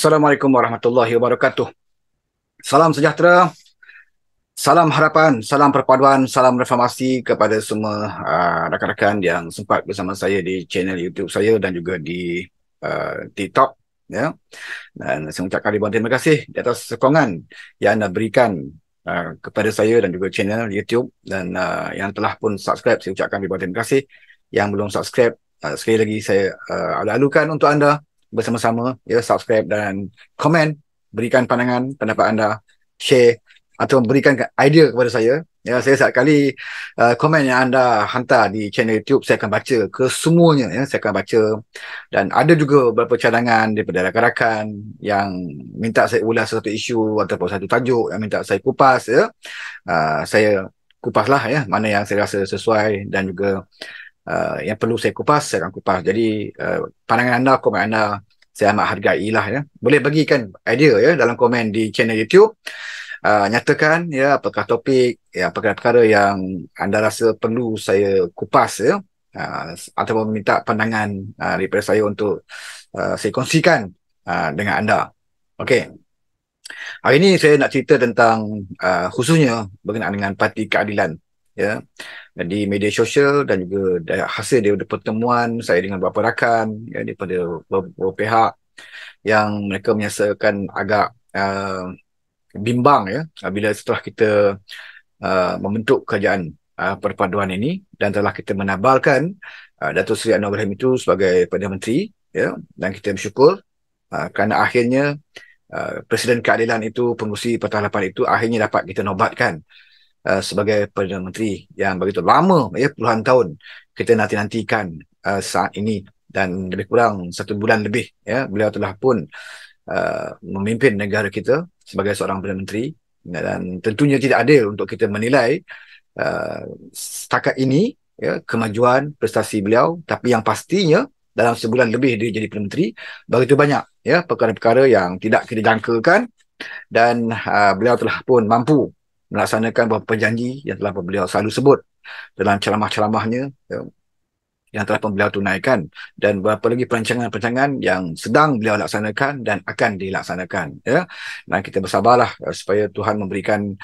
Assalamualaikum warahmatullahi wabarakatuh. Salam sejahtera, salam harapan, salam perpaduan, salam reformasi kepada semua uh, rakan-rakan yang sempat bersama saya di channel YouTube saya dan juga di uh, TikTok. Ya. Dan saya ucapkan ribuan terima kasih di atas sokongan yang anda berikan uh, kepada saya dan juga channel YouTube dan uh, yang telah pun subscribe, saya ucapkan ribuan terima kasih. Yang belum subscribe, uh, sekali lagi saya uh, alu-alukan untuk anda bersama-sama ya subscribe dan komen berikan pandangan pendapat anda share atau berikan idea kepada saya ya saya setiap kali uh, komen yang anda hantar di channel YouTube saya akan baca ke semuanya ya saya akan baca dan ada juga beberapa cadangan daripada rakan-rakan yang minta saya ulas satu isu ataupun satu tajuk yang minta saya kupas ya uh, saya kupaslah ya mana yang saya rasa sesuai dan juga Uh, yang perlu saya kupas, saya akan kupas. Jadi uh, pandangan anda, komen anda, saya amat hargailah. Ya. Boleh bagikan idea ya, dalam komen di channel YouTube. Uh, nyatakan ya, apakah topik, ya, apakah perkara yang anda rasa perlu saya kupas. Ya. Uh, ataupun minta pandangan uh, daripada saya untuk uh, saya kongsikan uh, dengan anda. Okey. Hari ini saya nak cerita tentang uh, khususnya berkenaan dengan parti keadilan ya di media sosial dan juga hasil daripada pertemuan saya dengan beberapa rakan ya, daripada beberapa pihak yang mereka menyatakan agak uh, bimbang ya bila setelah kita uh, membentuk kerajaan uh, perpaduan ini dan telah kita menabalkan uh, Datuk Seri Anwar Ibrahim itu sebagai Perdana Menteri ya dan kita bersyukur uh, kerana akhirnya uh, Presiden Keadilan itu pengurusi Pertahanan itu akhirnya dapat kita nobatkan uh, sebagai Perdana Menteri yang begitu lama ya puluhan tahun kita nanti-nantikan uh, saat ini dan lebih kurang satu bulan lebih ya beliau telah pun uh, memimpin negara kita sebagai seorang Perdana Menteri dan tentunya tidak adil untuk kita menilai uh, setakat ini ya kemajuan prestasi beliau tapi yang pastinya dalam sebulan lebih dia jadi Perdana Menteri begitu banyak ya perkara-perkara yang tidak kita jangkakan dan uh, beliau telah pun mampu melaksanakan beberapa janji yang telah beliau selalu sebut dalam ceramah-ceramahnya ya, yang telah beliau tunaikan dan beberapa lagi perancangan-perancangan yang sedang beliau laksanakan dan akan dilaksanakan ya dan kita bersabarlah uh, supaya Tuhan memberikan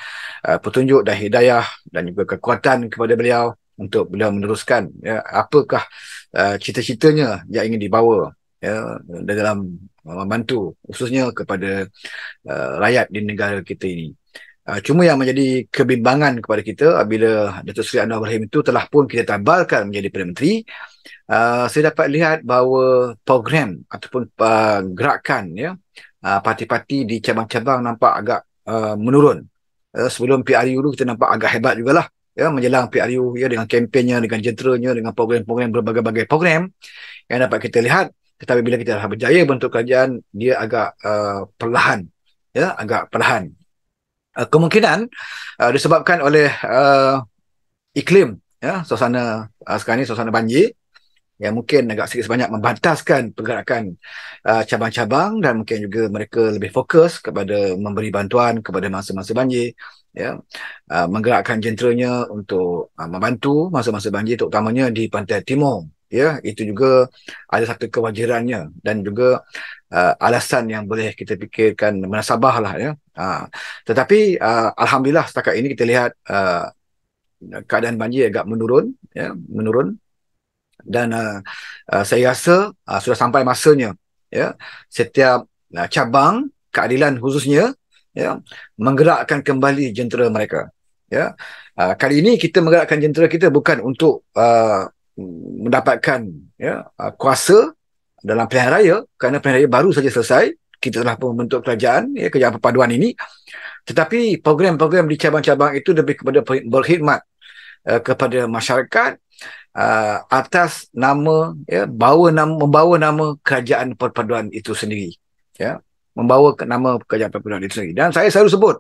uh, petunjuk dan hidayah dan juga kekuatan kepada beliau untuk beliau meneruskan ya apakah uh, cita-citanya yang ingin dibawa ya dalam membantu khususnya kepada uh, rakyat di negara kita ini Uh, cuma yang menjadi kebimbangan kepada kita uh, bila Datuk Seri Anwar Ibrahim itu telah pun kita tambalkan menjadi Perdana Menteri, uh, saya dapat lihat bahawa program ataupun uh, gerakan ya, uh, parti-parti di cabang-cabang nampak agak uh, menurun. Uh, sebelum PRU dulu kita nampak agak hebat jugalah ya, menjelang PRU ya, dengan kempennya, dengan jenteranya, dengan program-program berbagai-bagai program yang dapat kita lihat. Tetapi bila kita dah berjaya bentuk kerajaan, dia agak uh, perlahan ya agak perlahan uh, kemungkinan uh, disebabkan oleh uh, iklim ya suasana uh, sekarang ini suasana banjir yang mungkin agak sedikit sebanyak membataskan pergerakan uh, cabang-cabang dan mungkin juga mereka lebih fokus kepada memberi bantuan kepada masa-masa banjir ya uh, menggerakkan jenteranya untuk uh, membantu masa-masa banjir terutamanya di pantai timur ya itu juga ada satu kewajirannya dan juga uh, alasan yang boleh kita fikirkan lah ya uh, tetapi uh, alhamdulillah setakat ini kita lihat uh, keadaan banjir agak menurun ya menurun dan uh, uh, saya rasa uh, sudah sampai masanya ya setiap uh, cabang keadilan khususnya ya menggerakkan kembali jentera mereka ya uh, kali ini kita menggerakkan jentera kita bukan untuk uh, mendapatkan ya, uh, kuasa dalam pilihan raya kerana pilihan raya baru saja selesai kita telah pun membentuk kerajaan ya, kerajaan perpaduan ini tetapi program-program di cabang-cabang itu lebih kepada berkhidmat eh, kepada masyarakat eh, atas nama ya, bawa nama, membawa nama kerajaan perpaduan itu sendiri ya membawa nama kerajaan perpaduan itu sendiri dan saya selalu sebut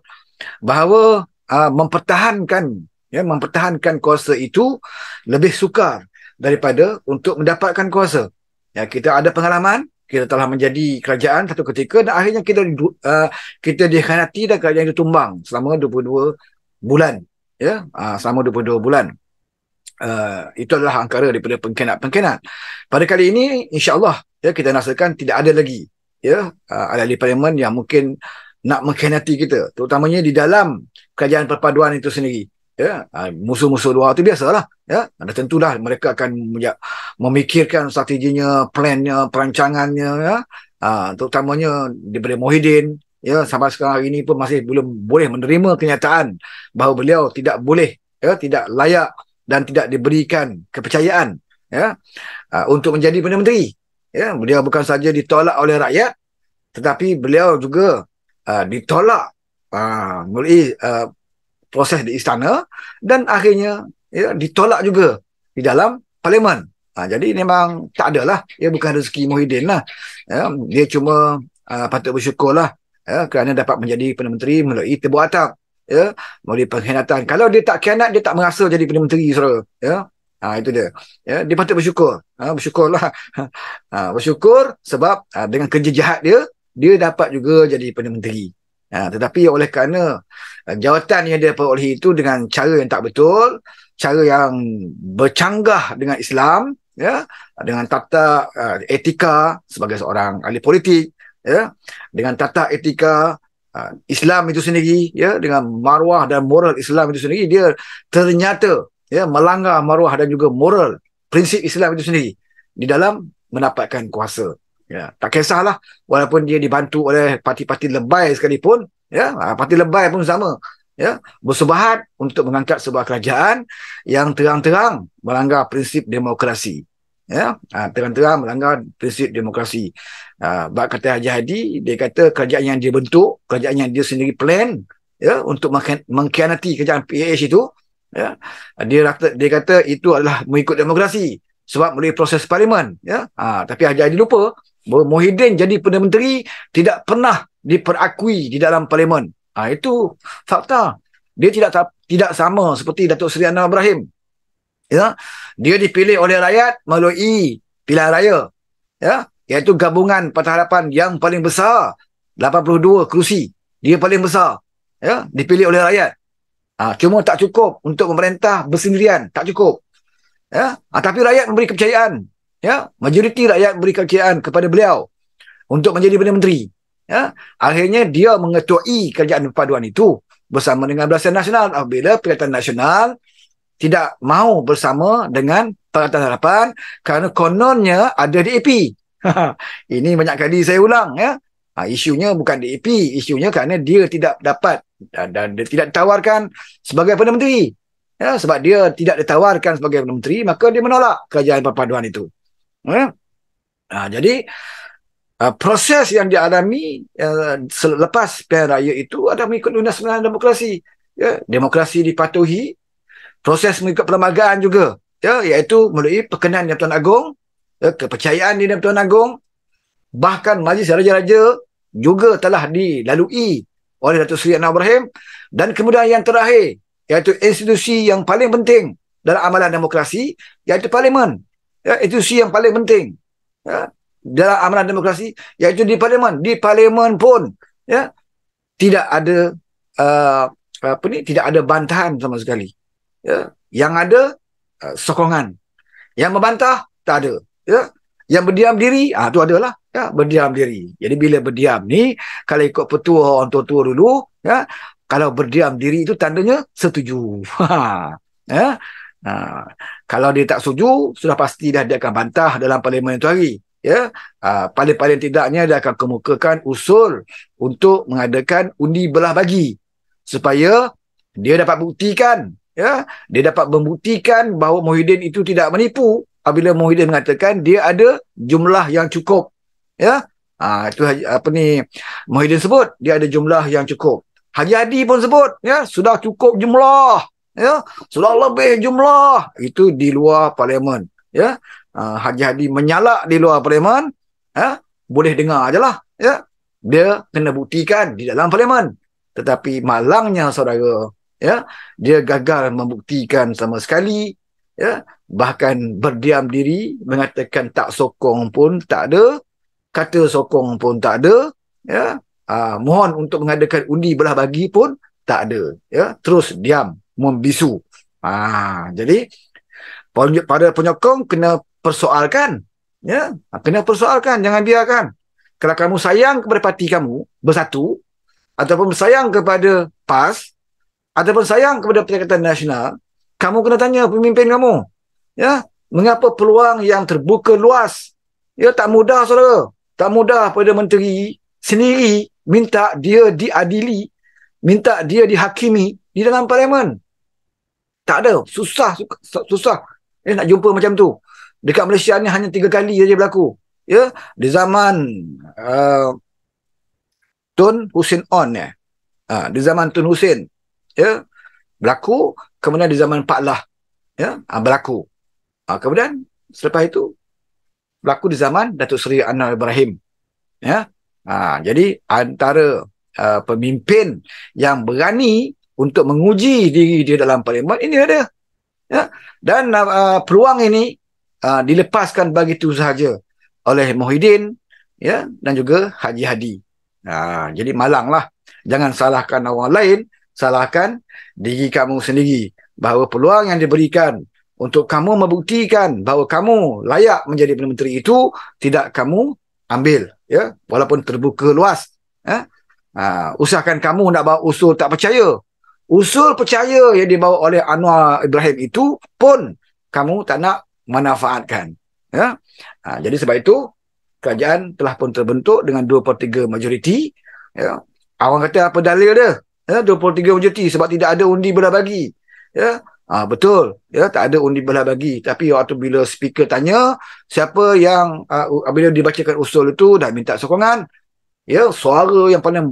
bahawa eh, mempertahankan ya mempertahankan kuasa itu lebih sukar daripada untuk mendapatkan kuasa. Ya, kita ada pengalaman, kita telah menjadi kerajaan satu ketika dan akhirnya kita uh, kita dikhianati dan kerajaan itu tumbang selama 22 bulan. Ya, uh, selama 22 bulan. Uh, itu adalah angkara daripada pengkhianat-pengkhianat. Pada kali ini, insyaAllah ya, kita rasakan tidak ada lagi ya, uh, ahli-ahli parlimen yang mungkin nak mengkhianati kita. Terutamanya di dalam kerajaan perpaduan itu sendiri ya ha, musuh-musuh luar tu biasalah ya dan tentulah mereka akan memikirkan strateginya plannya perancangannya ya ha, terutamanya daripada Muhyiddin. ya sampai sekarang hari ini pun masih belum boleh menerima kenyataan bahawa beliau tidak boleh ya tidak layak dan tidak diberikan kepercayaan ya ha, untuk menjadi perdana menteri ya beliau bukan saja ditolak oleh rakyat tetapi beliau juga uh, ditolak uh, melalui uh, proses di istana dan akhirnya ya, ditolak juga di dalam parlimen. Ha, jadi memang tak adalah. Ya, bukan rezeki Muhyiddin lah. Ya, dia cuma uh, patut bersyukur lah ya, kerana dapat menjadi Perdana Menteri melalui tebu atap. Ya, melalui pengkhianatan. Kalau dia tak khianat, dia tak merasa jadi Perdana Menteri. Ya, ha, itu dia. Ya, dia patut bersyukur. Ha, lah. Ha, bersyukur sebab ha, dengan kerja jahat dia, dia dapat juga jadi Perdana Menteri. Ha, tetapi oleh kerana eh, jawatan yang dia perolehi itu dengan cara yang tak betul, cara yang bercanggah dengan Islam, ya, dengan tata uh, etika sebagai seorang ahli politik, ya, dengan tata etika uh, Islam itu sendiri, ya, dengan maruah dan moral Islam itu sendiri, dia ternyata ya, melanggar maruah dan juga moral prinsip Islam itu sendiri di dalam mendapatkan kuasa. Ya, tak kisahlah walaupun dia dibantu oleh parti-parti lebay sekalipun, ya, ah, parti lebay pun sama. Ya, bersubahat untuk mengangkat sebuah kerajaan yang terang-terang melanggar prinsip demokrasi. Ya, ah, terang-terang melanggar prinsip demokrasi. Ah, Bak kata Haji Hadi, dia kata kerajaan yang dia bentuk, kerajaan yang dia sendiri plan ya, untuk mengkhianati kerajaan PAH itu, ya, dia, kata, dia kata itu adalah mengikut demokrasi sebab melalui proses parlimen ya ha, tapi Haji Hadi lupa Muhyiddin jadi Perdana Menteri tidak pernah diperakui di dalam parlimen. Ha, itu fakta. Dia tidak tidak sama seperti Datuk Seri Anwar Ibrahim. Ya. Dia dipilih oleh rakyat melalui pilihan raya. Ya, iaitu gabungan Partai Harapan yang paling besar 82 kerusi. Dia paling besar. Ya, dipilih oleh rakyat. Ha, cuma tak cukup untuk memerintah bersendirian, tak cukup. Ya, ha, tapi rakyat memberi kepercayaan ya majoriti rakyat beri kepercayaan kepada beliau untuk menjadi perdana menteri ya akhirnya dia mengetuai kerajaan perpaduan itu bersama dengan belasan nasional apabila perikatan nasional tidak mahu bersama dengan perikatan harapan kerana kononnya ada di DAP ini banyak kali saya ulang ya ha, isunya bukan di DAP isunya kerana dia tidak dapat dan, dan dia tidak ditawarkan sebagai perdana menteri ya sebab dia tidak ditawarkan sebagai perdana menteri maka dia menolak kerajaan perpaduan itu Nah, ya. ha, jadi uh, proses yang dialami uh, selepas pilihan raya itu ada mengikut undang-undang demokrasi. Ya, demokrasi dipatuhi, proses mengikut perlembagaan juga. Ya, iaitu melalui perkenan yang Tuan Agong, ya, kepercayaan di Tuan Agong, bahkan Majlis Raja-Raja juga telah dilalui oleh Datuk Seri Anwar Ibrahim dan kemudian yang terakhir iaitu institusi yang paling penting dalam amalan demokrasi iaitu parlimen ya, itu si yang paling penting ya, dalam amanah demokrasi iaitu di parlimen di parlimen pun ya tidak ada uh, apa ni tidak ada bantahan sama sekali ya yang ada uh, sokongan yang membantah tak ada ya yang berdiam diri ah tu adalah ya berdiam diri jadi bila berdiam ni kalau ikut petua orang tua-tua dulu ya kalau berdiam diri itu tandanya setuju ha ya Ha, kalau dia tak setuju, sudah pasti dah dia akan bantah dalam parlimen itu hari. Ya, ha, paling-paling tidaknya dia akan kemukakan usul untuk mengadakan undi belah bagi supaya dia dapat buktikan ya dia dapat membuktikan bahawa Muhyiddin itu tidak menipu apabila Muhyiddin mengatakan dia ada jumlah yang cukup ya ha, itu ha, apa ni Muhyiddin sebut dia ada jumlah yang cukup Haji Hadi pun sebut ya sudah cukup jumlah ya sudah lebih jumlah itu di luar parlimen ya ah, Haji Hadi menyalak di luar parlimen ya boleh dengar ajalah ya dia kena buktikan di dalam parlimen tetapi malangnya saudara ya dia gagal membuktikan sama sekali ya bahkan berdiam diri mengatakan tak sokong pun tak ada kata sokong pun tak ada ya Uh, mohon untuk mengadakan undi belah bagi pun tak ada ya terus diam membisu. Ha, jadi pada penyokong kena persoalkan. Ya, ha, kena persoalkan, jangan biarkan. Kalau kamu sayang kepada parti kamu bersatu ataupun sayang kepada PAS ataupun sayang kepada Perikatan Nasional, kamu kena tanya pemimpin kamu. Ya, mengapa peluang yang terbuka luas? Ya, tak mudah saudara. Tak mudah pada menteri sendiri minta dia diadili, minta dia dihakimi di dalam parlimen. Tak ada. Susah. Susah. Ya, nak jumpa macam tu. Dekat Malaysia ni hanya tiga kali saja berlaku. Ya. Di zaman uh, Tun Husin On. Ya. Uh, di zaman Tun Husin. Ya. Berlaku. Kemudian di zaman Pak Lah. Ya. Uh, berlaku. Uh, kemudian selepas itu berlaku di zaman Datuk Seri Anwar Ibrahim. Ya. Uh, jadi antara uh, pemimpin yang berani untuk menguji diri dia dalam parlimen ini ada. Ya. Dan uh, peluang ini uh, dilepaskan begitu sahaja oleh Muhyiddin ya dan juga Haji Hadi. Nah, jadi malanglah. Jangan salahkan orang lain, salahkan diri kamu sendiri bahawa peluang yang diberikan untuk kamu membuktikan bahawa kamu layak menjadi Perdana Menteri itu tidak kamu ambil ya walaupun terbuka luas ya. Ha, ah, usahakan kamu nak bawa usul tak percaya Usul percaya yang dibawa oleh Anwar Ibrahim itu pun kamu tak nak manfaatkan. Ya? Ha, jadi sebab itu, kerajaan telah pun terbentuk dengan 2 per 3 majoriti. Ya? Awang kata apa dalil dia? Ya, 23 majoriti sebab tidak ada undi belah bagi. Ya. Ha, betul. Ya, tak ada undi belah bagi. Tapi waktu bila speaker tanya siapa yang uh, bila dibacakan usul itu dah minta sokongan, ya suara yang paling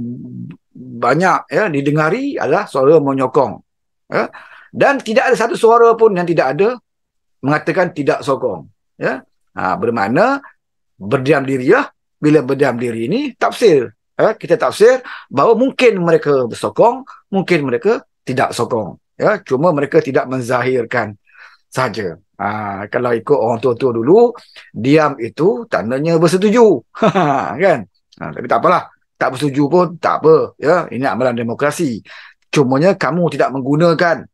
banyak ya didengari adalah suara menyokong ya dan tidak ada satu suara pun yang tidak ada mengatakan tidak sokong ya ha, bermakna berdiam diri ya bila berdiam diri ini tafsir ya kita tafsir bahawa mungkin mereka bersokong mungkin mereka tidak sokong ya cuma mereka tidak menzahirkan saja ha, kalau ikut orang tua-tua dulu diam itu tandanya bersetuju kan ha, tapi tak apalah tak bersetuju pun tak apa ya ini amalan demokrasi cumanya kamu tidak menggunakan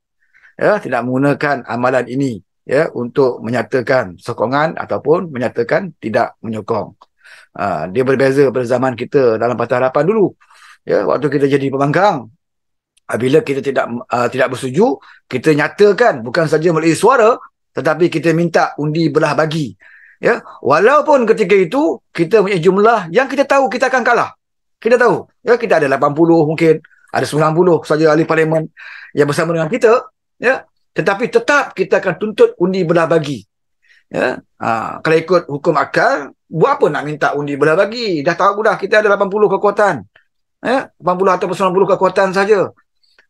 ya tidak menggunakan amalan ini ya untuk menyatakan sokongan ataupun menyatakan tidak menyokong ha, dia berbeza pada zaman kita dalam Parti Harapan dulu ya waktu kita jadi pembangkang bila kita tidak uh, tidak bersetuju kita nyatakan bukan saja melalui suara tetapi kita minta undi belah bagi ya walaupun ketika itu kita punya jumlah yang kita tahu kita akan kalah kita tahu ya kita ada 80 mungkin ada 90 saja ahli parlimen yang bersama dengan kita ya tetapi tetap kita akan tuntut undi belah bagi ya ha, kalau ikut hukum akal buat apa nak minta undi belah bagi dah tahu dah kita ada 80 kekuatan ya 80 atau 90 kekuatan saja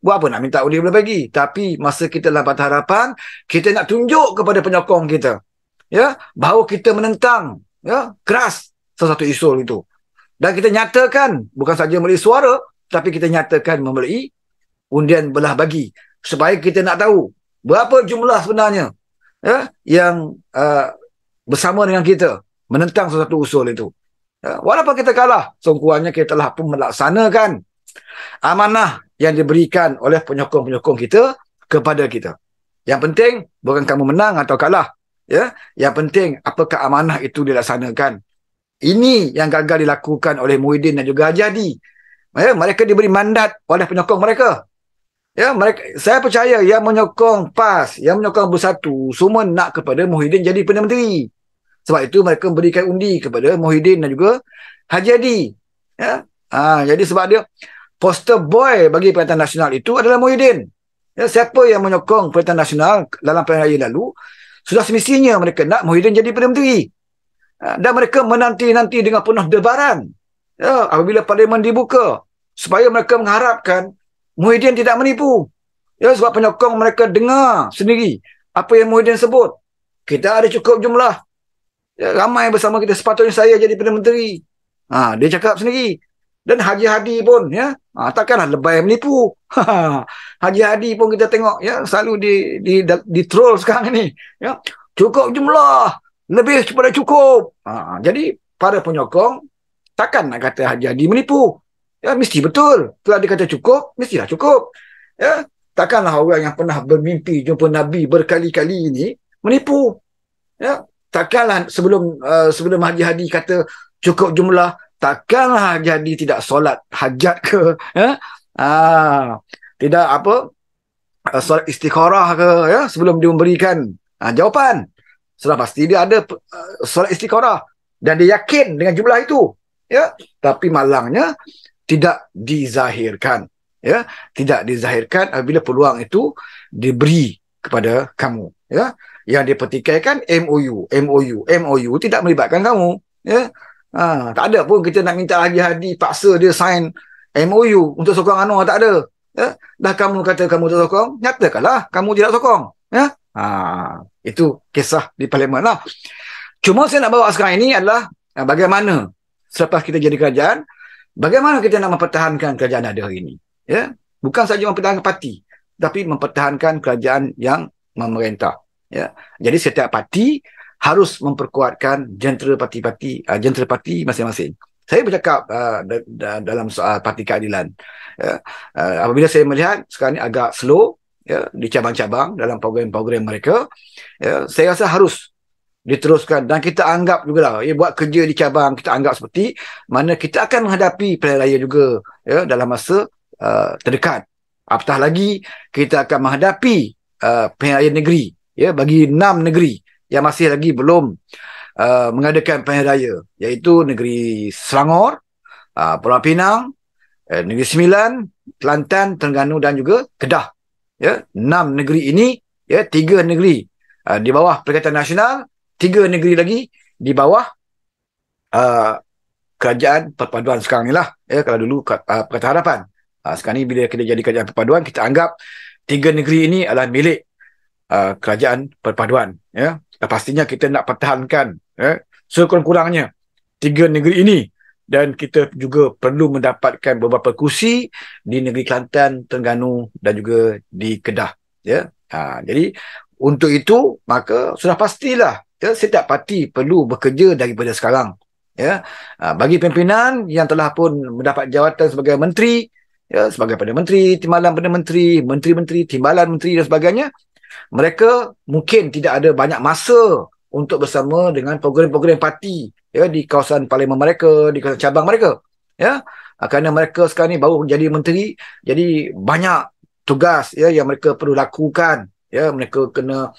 buat apa nak minta undi belah bagi tapi masa kita dalam patah harapan kita nak tunjuk kepada penyokong kita ya bahawa kita menentang ya keras sesuatu isu itu dan kita nyatakan bukan saja melalui suara tapi kita nyatakan memberi undian belah bagi supaya kita nak tahu berapa jumlah sebenarnya ya yang uh, bersama dengan kita menentang sesuatu usul itu. Ya, walaupun kita kalah, sungguhannya kita telah pun melaksanakan amanah yang diberikan oleh penyokong-penyokong kita kepada kita. Yang penting bukan kamu menang atau kalah, ya. Yang penting apakah amanah itu dilaksanakan ini yang gagal dilakukan oleh Muhyiddin dan juga Hajadi. Ya, mereka diberi mandat oleh penyokong mereka. Ya, mereka saya percaya yang menyokong PAS, yang menyokong Bersatu, semua nak kepada Muhyiddin jadi Perdana Menteri. Sebab itu mereka memberikan undi kepada Muhyiddin dan juga Hajadi. Ya. Ha, jadi sebab dia poster boy bagi Perhatian Nasional itu adalah Muhyiddin. Ya, siapa yang menyokong Perhatian Nasional dalam pilihan raya lalu, sudah semestinya mereka nak Muhyiddin jadi Perdana Menteri. Ah, dan mereka menanti-nanti dengan penuh debaran ya, apabila parlimen dibuka supaya mereka mengharapkan Muhyiddin tidak menipu ya, sebab penyokong mereka dengar sendiri apa yang Muhyiddin sebut kita ada cukup jumlah ya, ramai bersama kita sepatutnya saya jadi Perdana Menteri ha, dia cakap sendiri dan Haji Hadi pun ya ha, takkanlah lebay menipu ha, Haji Hadi pun kita tengok ya selalu di di di, di troll sekarang ni ya cukup jumlah lebih daripada cukup. Ha, jadi para penyokong takkan nak kata Haji Haji menipu. Ya, mesti betul. Kalau dia kata cukup, mestilah cukup. Ya, takkanlah orang yang pernah bermimpi jumpa Nabi berkali-kali ini menipu. Ya, takkanlah sebelum uh, sebelum Haji Haji kata cukup jumlah, takkanlah Haji Haji tidak solat hajat ke? Ya? Ha, tidak apa? Uh, solat istikharah ke ya sebelum dia memberikan uh, jawapan sudah pasti dia ada uh, solat istiqarah dan dia yakin dengan jumlah itu ya tapi malangnya tidak dizahirkan ya tidak dizahirkan apabila peluang itu diberi kepada kamu ya yang dipertikaikan MOU MOU MOU tidak melibatkan kamu ya ha, tak ada pun kita nak minta lagi Hadi paksa dia sign MOU untuk sokong Anwar tak ada ya dah kamu kata kamu tak sokong nyatakanlah kamu tidak sokong ya Ha, itu kisah di parlimen lah. Cuma saya nak bawa sekarang ini adalah eh, bagaimana selepas kita jadi kerajaan, bagaimana kita nak mempertahankan kerajaan ada hari ini. Ya? Bukan saja mempertahankan parti, tapi mempertahankan kerajaan yang memerintah. Ya? Jadi setiap parti harus memperkuatkan jentera parti-parti uh, jentera parti masing-masing. Saya bercakap uh, dalam soal parti keadilan. Ya? Uh, apabila saya melihat sekarang ini agak slow, ya, di cabang-cabang dalam program-program mereka. Ya, saya rasa harus diteruskan dan kita anggap juga lah, ya, buat kerja di cabang kita anggap seperti mana kita akan menghadapi pilihan raya juga ya, dalam masa uh, terdekat. Apatah lagi kita akan menghadapi uh, pilihan raya negeri ya, bagi enam negeri yang masih lagi belum uh, mengadakan pilihan raya iaitu negeri Selangor, uh, Pulau Pinang, eh, negeri Sembilan, Kelantan, Terengganu dan juga Kedah ya enam negeri ini ya tiga negeri uh, di bawah perikatan nasional tiga negeri lagi di bawah uh, kerajaan perpaduan sekarang ni lah ya kalau dulu uh, ah, perikatan harapan uh, sekarang ni bila kita jadi kerajaan perpaduan kita anggap tiga negeri ini adalah milik uh, kerajaan perpaduan ya Dan pastinya kita nak pertahankan ya sekurang-kurangnya tiga negeri ini dan kita juga perlu mendapatkan beberapa kursi di negeri Kelantan, Terengganu dan juga di Kedah ya. Ha, jadi untuk itu maka sudah pastilah ya setiap parti perlu bekerja daripada sekarang ya. Ha, bagi pimpinan yang telah pun mendapat jawatan sebagai menteri ya sebagai pada menteri, timbalan perdana menteri, menteri-menteri, timbalan menteri dan sebagainya mereka mungkin tidak ada banyak masa untuk bersama dengan program-program parti ya di kawasan parlimen mereka di kawasan cabang mereka ya ha, kerana mereka sekarang ni baru jadi menteri jadi banyak tugas ya yang mereka perlu lakukan ya mereka kena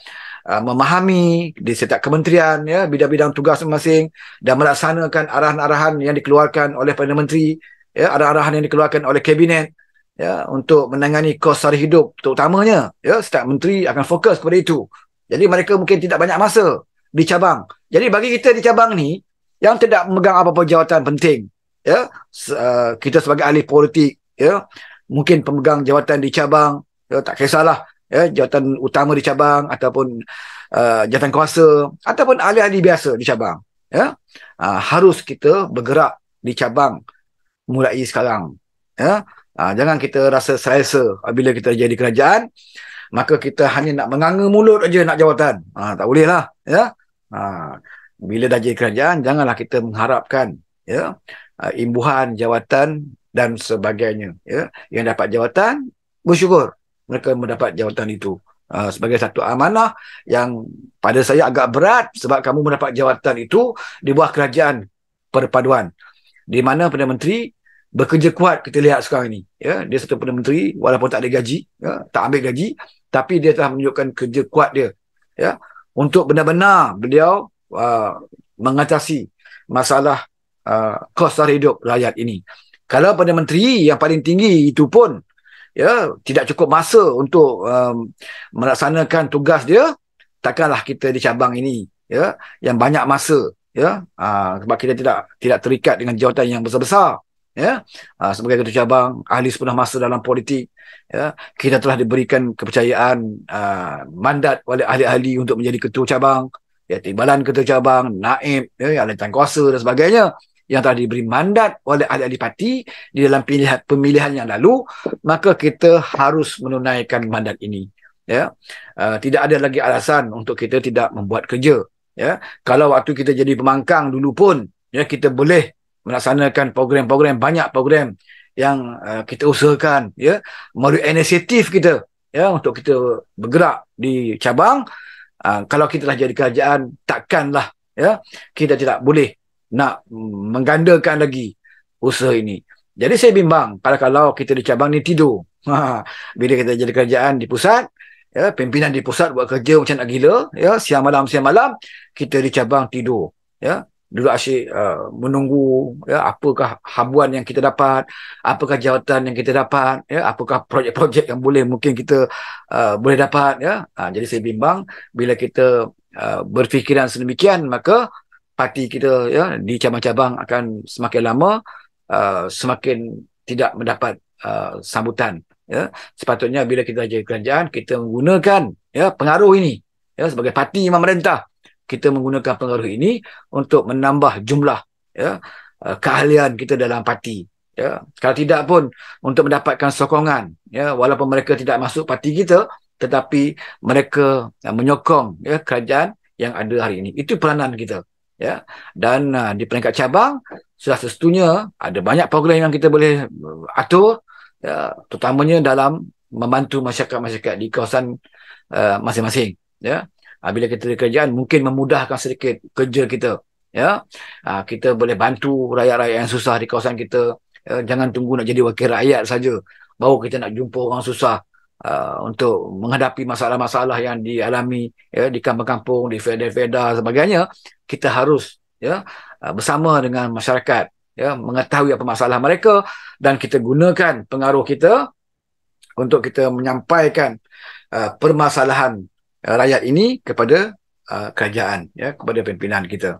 uh, memahami di setiap kementerian ya bidang-bidang tugas masing-masing dan melaksanakan arahan-arahan yang dikeluarkan oleh perdana menteri ya arahan-arahan yang dikeluarkan oleh kabinet ya untuk menangani kos sara hidup terutamanya ya setiap menteri akan fokus kepada itu jadi mereka mungkin tidak banyak masa di cabang. Jadi bagi kita di cabang ni yang tidak memegang apa-apa jawatan penting, ya, uh, kita sebagai ahli politik, ya, mungkin pemegang jawatan di cabang, ya, tak kisahlah, ya, jawatan utama di cabang ataupun uh, jawatan kuasa ataupun ahli-ahli biasa di cabang, ya. Uh, harus kita bergerak di cabang mulai sekarang, ya. Uh, jangan kita rasa selesa bila kita jadi kerajaan maka kita hanya nak menganga mulut aja nak jawatan. Ha, tak bolehlah. Ya? Ha, bila dah jadi kerajaan, janganlah kita mengharapkan ya, ha, imbuhan, jawatan dan sebagainya. Ya. Yang dapat jawatan, bersyukur mereka mendapat jawatan itu. Ha, sebagai satu amanah yang pada saya agak berat sebab kamu mendapat jawatan itu di bawah kerajaan perpaduan. Di mana Perdana Menteri bekerja kuat kita lihat sekarang ini. Ya. Dia satu Perdana Menteri walaupun tak ada gaji, ya, tak ambil gaji tapi dia telah menunjukkan kerja kuat dia. Ya untuk benar-benar beliau uh, mengatasi masalah uh, kos sara lah hidup rakyat ini. Kalau pada menteri yang paling tinggi itu pun ya tidak cukup masa untuk um, melaksanakan tugas dia, takkanlah kita di cabang ini ya yang banyak masa ya uh, sebab kita tidak tidak terikat dengan jawatan yang besar-besar ya ah, sebagai ketua cabang ahli sepenuh masa dalam politik ya kita telah diberikan kepercayaan uh, mandat oleh ahli-ahli untuk menjadi ketua cabang ya timbalan ketua cabang naib ya jawatan kuasa dan sebagainya yang telah diberi mandat oleh ahli-ahli parti di dalam pilihan pemilihan yang lalu maka kita harus menunaikan mandat ini ya uh, tidak ada lagi alasan untuk kita tidak membuat kerja ya kalau waktu kita jadi pemangkang dulu pun ya kita boleh melaksanakan program-program banyak program yang uh, kita usahakan ya melalui inisiatif kita ya untuk kita bergerak di cabang uh, kalau kita dah jadi kerajaan takkanlah ya kita tidak boleh nak menggandakan lagi usaha ini jadi saya bimbang kalau kalau kita di cabang ni tidur ha, bila kita jadi kerajaan di pusat ya pimpinan di pusat buat kerja macam nak gila ya siang malam siang malam kita di cabang tidur ya Dulu asyik uh, menunggu ya apakah habuan yang kita dapat apakah jawatan yang kita dapat ya apakah projek-projek yang boleh mungkin kita uh, boleh dapat ya ha, jadi saya bimbang bila kita uh, berfikiran sedemikian maka parti kita ya di cabang-cabang akan semakin lama uh, semakin tidak mendapat uh, sambutan ya sepatutnya bila kita jadi kerajaan kita menggunakan ya pengaruh ini ya sebagai parti yang memerintah kita menggunakan pengaruh ini untuk menambah jumlah ya, eh, keahlian kita dalam parti. Ya. Kalau tidak pun untuk mendapatkan sokongan, ya, walaupun mereka tidak masuk parti kita, tetapi mereka eh, menyokong ya, kerajaan yang ada hari ini. Itu peranan kita. Ya. Dan uh, di peringkat cabang, sudah sesetunya ada banyak program yang kita boleh atur, ya, terutamanya dalam membantu masyarakat-masyarakat di kawasan uh, masing-masing. Ya ha, bila kita ada kerajaan mungkin memudahkan sedikit kerja kita ya ha, kita boleh bantu rakyat-rakyat yang susah di kawasan kita ya? jangan tunggu nak jadi wakil rakyat saja baru kita nak jumpa orang susah Uh, untuk menghadapi masalah-masalah yang dialami ya, di kampung-kampung, di feda-feda sebagainya, kita harus ya, bersama dengan masyarakat ya, mengetahui apa masalah mereka dan kita gunakan pengaruh kita untuk kita menyampaikan uh, permasalahan Ya, rakyat ini kepada uh, kerajaan ya kepada pimpinan kita.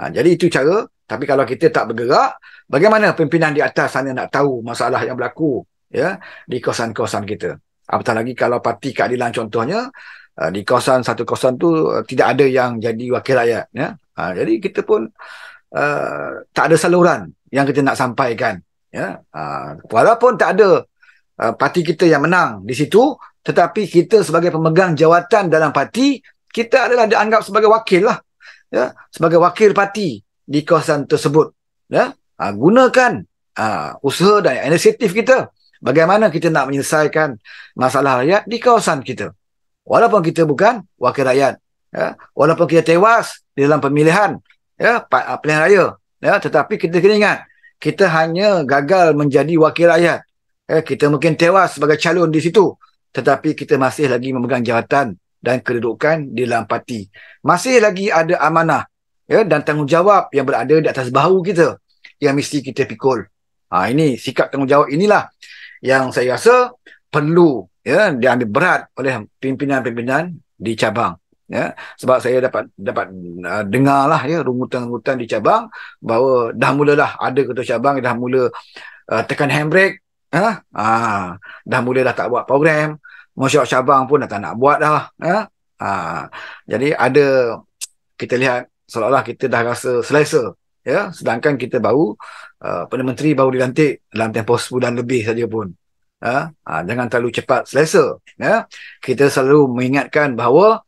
Ha, jadi itu cara tapi kalau kita tak bergerak bagaimana pimpinan di atas sana nak tahu masalah yang berlaku ya di kawasan-kawasan kita. Apatah lagi kalau parti keadilan contohnya uh, di kawasan satu kawasan tu uh, tidak ada yang jadi wakil rakyat ya. Ha, jadi kita pun uh, tak ada saluran yang kita nak sampaikan ya. Ha, walaupun tak ada Uh, parti kita yang menang di situ tetapi kita sebagai pemegang jawatan dalam parti kita adalah dianggap sebagai wakil lah ya sebagai wakil parti di kawasan tersebut ya ha, gunakan ha, usaha dan inisiatif kita bagaimana kita nak menyelesaikan masalah rakyat di kawasan kita walaupun kita bukan wakil rakyat ya walaupun kita tewas di dalam pemilihan ya uh, pilihan raya ya tetapi kita kena ingat kita hanya gagal menjadi wakil rakyat Eh, kita mungkin tewas sebagai calon di situ. Tetapi kita masih lagi memegang jawatan dan kedudukan di dalam parti. Masih lagi ada amanah ya, dan tanggungjawab yang berada di atas bahu kita yang mesti kita pikul. Ha, ini sikap tanggungjawab inilah yang saya rasa perlu ya, diambil berat oleh pimpinan-pimpinan di cabang. Ya, sebab saya dapat dapat uh, dengar lah ya, rungutan-rungutan di cabang bahawa dah mulalah ada ketua cabang dah mula uh, tekan handbrake Ha? Ha. Dah mula dah tak buat program. Masyarakat cabang pun dah tak nak buat dah. Ha? Ha. Jadi ada kita lihat seolah-olah kita dah rasa selesa. Ya? Sedangkan kita baru, uh, Perdana Menteri baru dilantik dalam tempoh sebulan lebih saja pun. Ha? Ha. Jangan terlalu cepat selesa. Ya? Kita selalu mengingatkan bahawa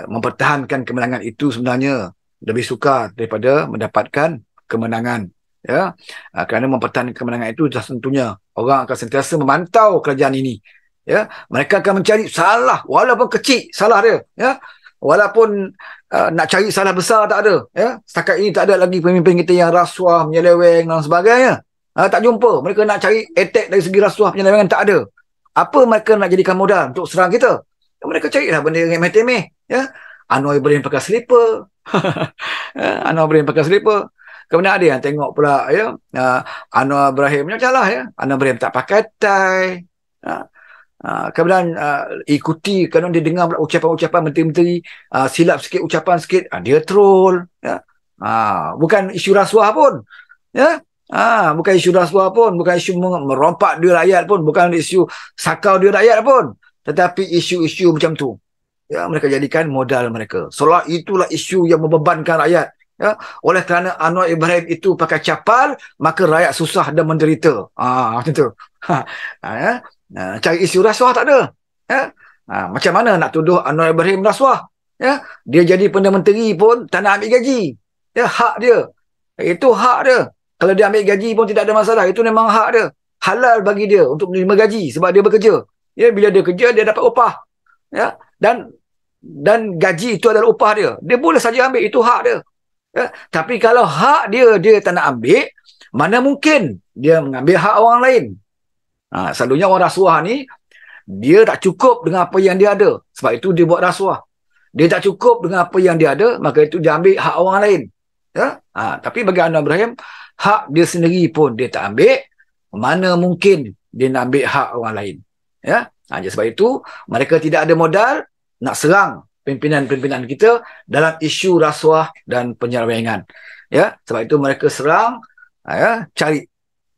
uh, mempertahankan kemenangan itu sebenarnya lebih sukar daripada mendapatkan kemenangan ya uh, kerana mempertahankan kemenangan itu sudah tentunya orang akan sentiasa memantau kerajaan ini ya mereka akan mencari salah walaupun kecil salah dia ya walaupun uh, nak cari salah besar tak ada ya setakat ini tak ada lagi pemimpin kita yang rasuah menyeleweng dan sebagainya uh, tak jumpa mereka nak cari attack dari segi rasuah penyelewengan tak ada apa mereka nak jadikan modal untuk serang kita ya, mereka carilah benda yang meh-meh ya Anwar Ibrahim pakai slipper ya, Anwar Ibrahim pakai slipper Kemudian ada yang tengok pula ya uh, Anwar Ibrahim macam lah ya. Anwar Ibrahim tak pakai tie. Uh, ha, uh, ha, kemudian uh, ah, ikuti kalau dia dengar pula ucapan-ucapan menteri-menteri uh, silap sikit ucapan sikit uh, dia troll ya. Uh, bukan isu rasuah pun. Ya. Ah, uh, bukan isu rasuah pun, bukan isu merompak dia rakyat pun, bukan isu sakau dia rakyat pun. Tetapi isu-isu macam tu. Ya, mereka jadikan modal mereka. Solat itulah isu yang membebankan rakyat. Ya, oleh kerana Anwar Ibrahim itu pakai capal, maka rakyat susah dan menderita. Ah, ha, macam tu. Ha, ha, ya. Ha, cari isu rasuah tak ada. Ya. Ha, macam mana nak tuduh Anwar Ibrahim rasuah? Ya. Dia jadi Perdana Menteri pun tak nak ambil gaji. Ya, hak dia. Itu hak dia. Kalau dia ambil gaji pun tidak ada masalah. Itu memang hak dia. Halal bagi dia untuk menerima gaji sebab dia bekerja. Ya, bila dia kerja, dia dapat upah. Ya. Dan dan gaji itu adalah upah dia. Dia boleh saja ambil. Itu hak dia. Ya? Tapi kalau hak dia, dia tak nak ambil, mana mungkin dia mengambil hak orang lain. Ha, selalunya orang rasuah ni, dia tak cukup dengan apa yang dia ada. Sebab itu dia buat rasuah. Dia tak cukup dengan apa yang dia ada, maka itu dia ambil hak orang lain. Ya? Ha, tapi bagi Anwar Ibrahim, hak dia sendiri pun dia tak ambil, mana mungkin dia nak ambil hak orang lain. Ya? Ha, sebab itu, mereka tidak ada modal nak serang pimpinan-pimpinan kita dalam isu rasuah dan penyelewengan. Ya, sebab itu mereka serang, ah, ya, cari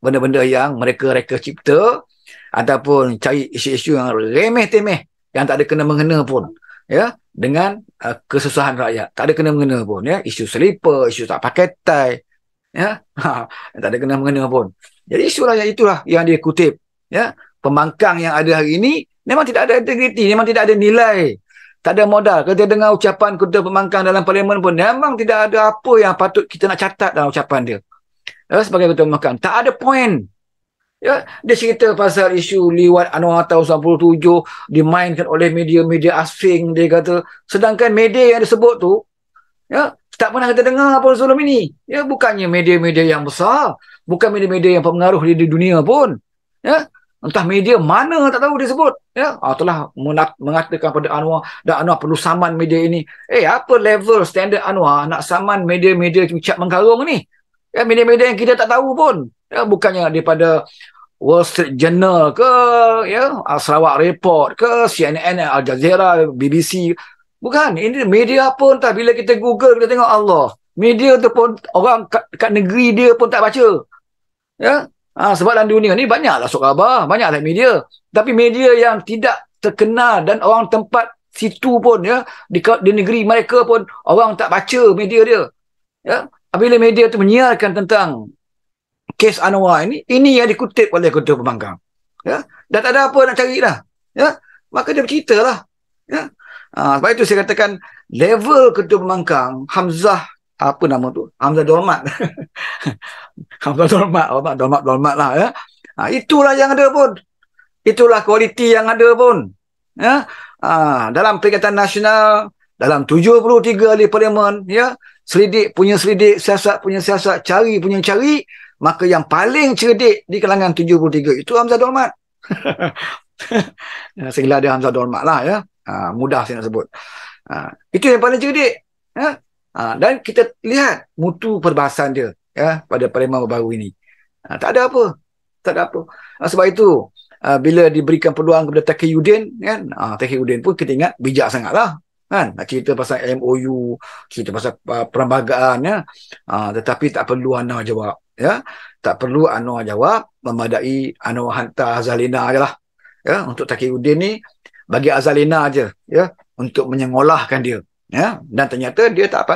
benda-benda yang mereka reka cipta ataupun cari isu-isu yang remeh temeh yang tak ada kena mengena pun ya dengan uh, kesusahan rakyat tak ada kena mengena pun ya isu selipar isu tak pakai tai ya ha, tak ada kena mengena pun jadi isu rakyat itulah yang dia kutip ya pemangkang yang ada hari ini memang tidak ada integriti memang tidak ada nilai tak ada modal. Kita dengar ucapan kuda Pemangkang dalam parlimen pun memang tidak ada apa yang patut kita nak catat dalam ucapan dia. Ya, sebagai kuda Pemangkang. Tak ada poin. Ya, dia cerita pasal isu liwat Anwar atau 97 dimainkan oleh media-media asing dia kata. Sedangkan media yang disebut tu ya, tak pernah kita dengar apa sebelum ini. Ya, bukannya media-media yang besar. Bukan media-media yang pengaruh di dunia pun. Ya, entah media mana tak tahu dia sebut ya ah, telah mengatakan pada Anwar dan Anwar perlu saman media ini eh apa level standard Anwar nak saman media-media cicak mengkarung ni ya media-media yang kita tak tahu pun ya bukannya daripada Wall Street Journal ke ya ah, Sarawak Report ke CNN Al Jazeera BBC bukan ini media apa entah bila kita Google kita tengok Allah media tu pun orang kat, kat negeri dia pun tak baca ya Ha, sebab dalam dunia ni banyaklah sok khabar, banyaklah media. Tapi media yang tidak terkenal dan orang tempat situ pun ya di, di negeri mereka pun orang tak baca media dia. Ya. Apabila media itu menyiarkan tentang kes Anwar ini, ini yang dikutip oleh kutub Pembangkang. Ya. Dah tak ada apa nak cari dah. Ya. Maka dia berceritalah. Ya. Ha, sebab itu saya katakan level Ketua Pembangkang, Hamzah apa nama tu? Hamzah Dolmat. Hamzah Dolmat, Dormat, oh, Dolmat Dormat lah. Ya. Ha, itulah yang ada pun. Itulah kualiti yang ada pun. Ya. Ha, dalam Perikatan Nasional, dalam 73 ahli parlimen, ya, selidik punya selidik, siasat punya siasat, cari punya cari, maka yang paling cerdik di kalangan 73 itu Hamzah Dolmat. ya, sehingga ada Hamzah Dolmat lah. Ya. Ha, mudah saya nak sebut. Ha, itu yang paling cerdik. Ya. Ha, dan kita lihat mutu perbahasan dia ya pada perema baru ini. Ha, tak ada apa. Tak ada apa. Ha, sebab itu ha, bila diberikan peluang kepada Taki Yudin kan, ha, Taki Yudin pun kita ingat bijak sangatlah. Kan? Nak ha, cerita pasal MOU, cerita pasal uh, perlembagaan ya. Ha, tetapi tak perlu Ana jawab. Ya? Tak perlu Ana jawab memadai Ana hantar Azalina je lah. Ya? Untuk Taki Yudin ni bagi Azalina je ya? untuk menyengolahkan dia ya dan ternyata dia tak apa,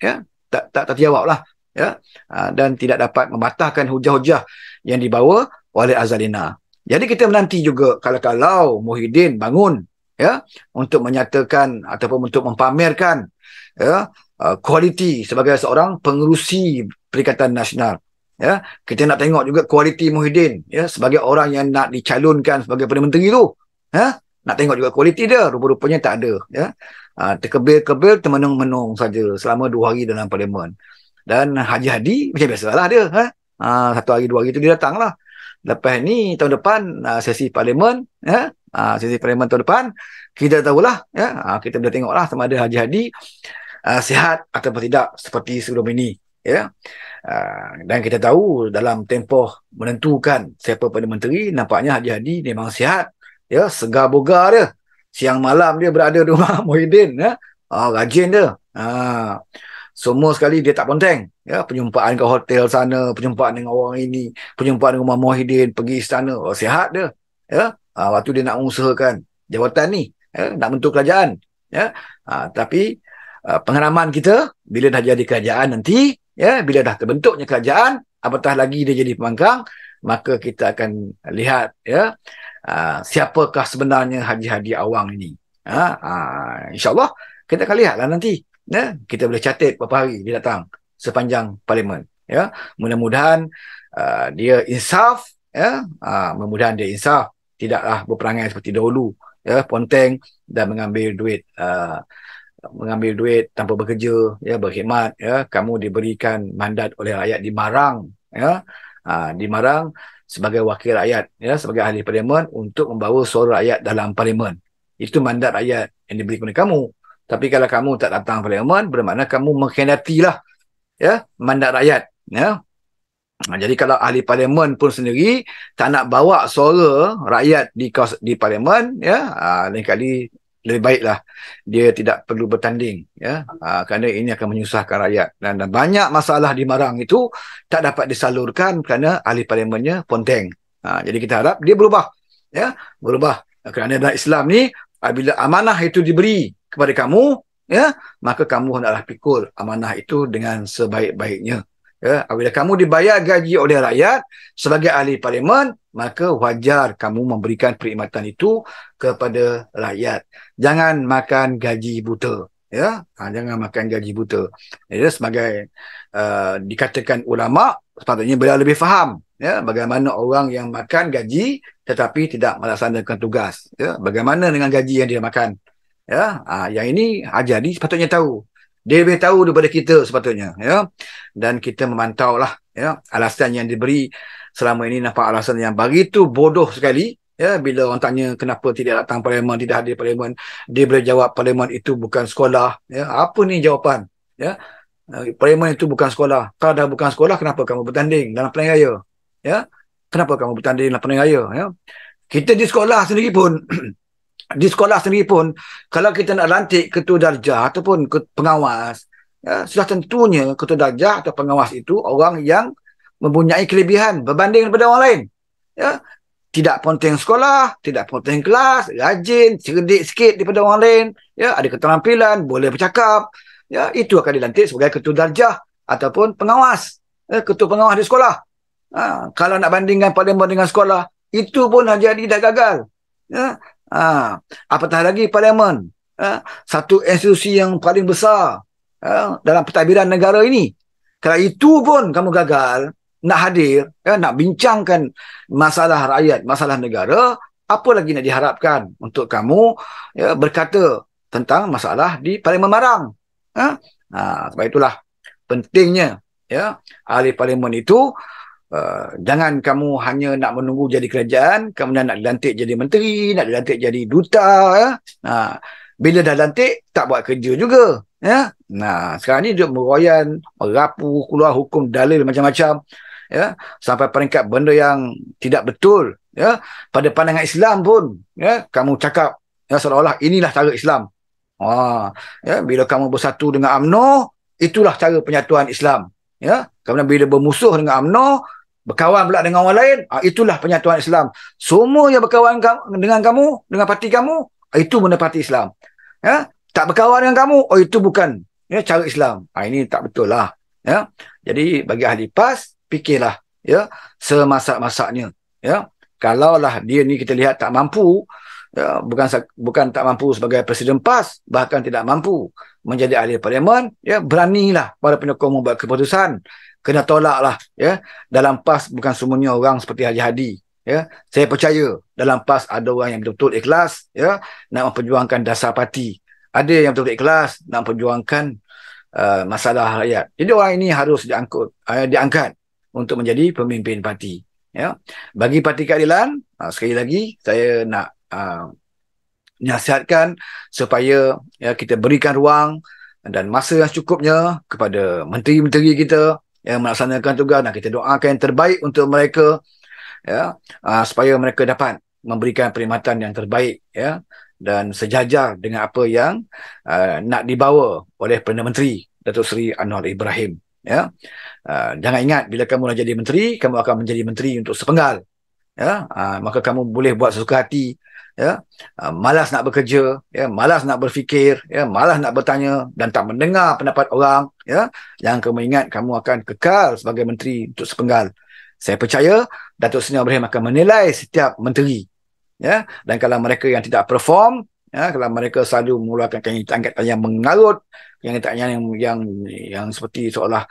ya tak tak terjawablah ya ha, dan tidak dapat membatalkan hujah-hujah yang dibawa oleh Azalina. Jadi kita menanti juga kalau-kalau Muhyiddin bangun ya untuk menyatakan ataupun untuk mempamerkan ya uh, kualiti sebagai seorang pengerusi Perikatan Nasional ya kita nak tengok juga kualiti Muhyiddin ya sebagai orang yang nak dicalonkan sebagai perdana menteri tu ya nak tengok juga kualiti dia rupa-rupanya tak ada ya Ah, terkebil-kebil termenung-menung saja selama dua hari dalam parlimen. Dan Haji Hadi macam biasalah dia. Ha? Ha, satu hari dua hari tu dia datang lah Lepas ni tahun depan ah, sesi parlimen. Ya? Uh, sesi parlimen tahun depan. Kita tahulah. Ya? Uh, kita boleh lah sama ada Haji Hadi uh, sihat atau tidak seperti sebelum ini. Ya? Uh, dan kita tahu dalam tempoh menentukan siapa Perdana Menteri. Nampaknya Haji Hadi memang sihat. Ya? Segar bugar dia siang malam dia berada di rumah Muhyiddin ya. Ah rajin dia. Ah semua sekali dia tak penting. Ya, penjumpaan ke hotel sana, penjumpaan dengan orang ini, penjumpaan dengan rumah Muhyiddin, pergi istana, oh, sihat dia. Ya, ha, ah, waktu dia nak mengusahakan jawatan ni, ya, nak bentuk kerajaan. Ya, ha, tapi uh, pengalaman kita, bila dah jadi kerajaan nanti, ya, bila dah terbentuknya kerajaan, apatah lagi dia jadi pemangkang, maka kita akan lihat ya uh, siapakah sebenarnya Haji Hadi Awang ini. Uh, uh, InsyaAllah kita akan lihatlah nanti. Ya? Kita boleh catat beberapa hari dia datang sepanjang parlimen. Ya? Mudah-mudahan uh, dia insaf. Ya? Uh, mudah-mudahan dia insaf. Tidaklah berperangai seperti dahulu. Ya? Ponteng dan mengambil duit uh, mengambil duit tanpa bekerja ya berkhidmat ya kamu diberikan mandat oleh rakyat di Marang ya ha, di Marang sebagai wakil rakyat ya sebagai ahli parlimen untuk membawa suara rakyat dalam parlimen itu mandat rakyat yang diberi kepada kamu tapi kalau kamu tak datang parlimen bermakna kamu mengkhianatilah ya mandat rakyat ya ha, jadi kalau ahli parlimen pun sendiri tak nak bawa suara rakyat di di parlimen ya ha, lain kali lebih baiklah dia tidak perlu bertanding ya ha, kerana ini akan menyusahkan rakyat dan, dan banyak masalah di Marang itu tak dapat disalurkan kerana ahli parlimennya ponteng ha, jadi kita harap dia berubah ya berubah kerana dalam Islam ni apabila amanah itu diberi kepada kamu ya maka kamu hendaklah pikul amanah itu dengan sebaik-baiknya Ya, apabila kamu dibayar gaji oleh rakyat sebagai ahli parlimen, maka wajar kamu memberikan perkhidmatan itu kepada rakyat. Jangan makan gaji buta. Ya, ha, jangan makan gaji buta. Ia sebagai uh, dikatakan ulama, sepatutnya beliau lebih faham ya bagaimana orang yang makan gaji tetapi tidak melaksanakan tugas. Ya, bagaimana dengan gaji yang dia makan? Ya, ha, yang ini ajar ha, ni sepatutnya tahu dia lebih tahu daripada kita sepatutnya. Ya? Dan kita memantau lah ya? alasan yang diberi selama ini nampak alasan yang begitu bodoh sekali. Ya, bila orang tanya kenapa tidak datang parlimen, tidak hadir parlimen, dia boleh jawab parlimen itu bukan sekolah. Ya, apa ni jawapan? Ya, eh, parlimen itu bukan sekolah. Kalau dah bukan sekolah, kenapa kamu bertanding dalam pelayan raya? Ya, kenapa kamu bertanding dalam pelayan raya? Ya, kita di sekolah sendiri pun di sekolah sendiri pun kalau kita nak lantik ketua darjah ataupun pengawas ya, sudah tentunya ketua darjah atau pengawas itu orang yang mempunyai kelebihan berbanding daripada orang lain ya tidak ponteng sekolah, tidak ponteng kelas, rajin, cerdik sikit daripada orang lain, ya, ada keterampilan, boleh bercakap, ya, itu akan dilantik sebagai ketua darjah ataupun pengawas, ya, ketua pengawas di sekolah. Ha, kalau nak bandingkan Parlimen dengan sekolah, itu pun Haji Adi dah gagal. Ya. Ha, apatah lagi parlimen. Ha, satu institusi yang paling besar ha, dalam pentadbiran negara ini. Kalau itu pun kamu gagal nak hadir, ya, nak bincangkan masalah rakyat, masalah negara, apa lagi nak diharapkan untuk kamu ya, berkata tentang masalah di Parlimen Marang. Ha? Ha, sebab itulah pentingnya ya, ahli Parlimen itu Uh, jangan kamu hanya nak menunggu jadi kerajaan, kemudian nak dilantik jadi menteri, nak dilantik jadi duta. Ya? Nah, bila dah dilantik tak buat kerja juga. Ya? Nah, sekarang ni dia meroyan, merapu, keluar hukum, dalil macam-macam. Ya? Sampai peringkat benda yang tidak betul. Ya? Pada pandangan Islam pun, ya? kamu cakap, ya, seolah-olah inilah cara Islam. Wah, ya? Bila kamu bersatu dengan UMNO, itulah cara penyatuan Islam. Ya? Kemudian bila bermusuh dengan UMNO, Berkawan pula dengan orang lain, ah, itulah penyatuan Islam. Semua yang berkawan dengan kamu, dengan parti kamu, ah, itu benda parti Islam. Ya? Tak berkawan dengan kamu, oh itu bukan ya, cara Islam. Ha, ini tak betul lah. Ya? Jadi bagi ahli PAS, fikirlah ya, semasak-masaknya. Ya? Kalaulah dia ni kita lihat tak mampu, ya, bukan bukan tak mampu sebagai Presiden PAS, bahkan tidak mampu menjadi ahli parlimen, ya, beranilah para penyokong membuat keputusan kena tolak lah ya dalam PAS bukan semuanya orang seperti Haji Hadi ya saya percaya dalam PAS ada orang yang betul-betul ikhlas ya nak memperjuangkan dasar parti ada yang betul-betul ikhlas nak memperjuangkan uh, masalah rakyat jadi orang ini harus diangkut uh, diangkat untuk menjadi pemimpin parti ya bagi parti keadilan uh, sekali lagi saya nak uh, nasihatkan supaya ya, kita berikan ruang dan masa yang cukupnya kepada menteri-menteri kita yang melaksanakan tugas dan kita doakan yang terbaik untuk mereka ya uh, supaya mereka dapat memberikan perkhidmatan yang terbaik ya dan sejajar dengan apa yang uh, nak dibawa oleh Perdana Menteri Datuk Seri Anwar Ibrahim ya uh, jangan ingat bila kamu dah jadi menteri kamu akan menjadi menteri untuk sepenggal ya uh, maka kamu boleh buat sesuka hati ya ah, malas nak bekerja ya malas nak berfikir ya malas nak bertanya dan tak mendengar pendapat orang ya yang kamu ingat kamu akan kekal sebagai menteri untuk sepenggal saya percaya Datuk Seri Ibrahim akan menilai setiap menteri ya dan kalau mereka yang tidak perform ya kalau mereka selalu mengeluarkan kenyataan yang mengalut, kenyataan yang yang yang, yang seperti seolah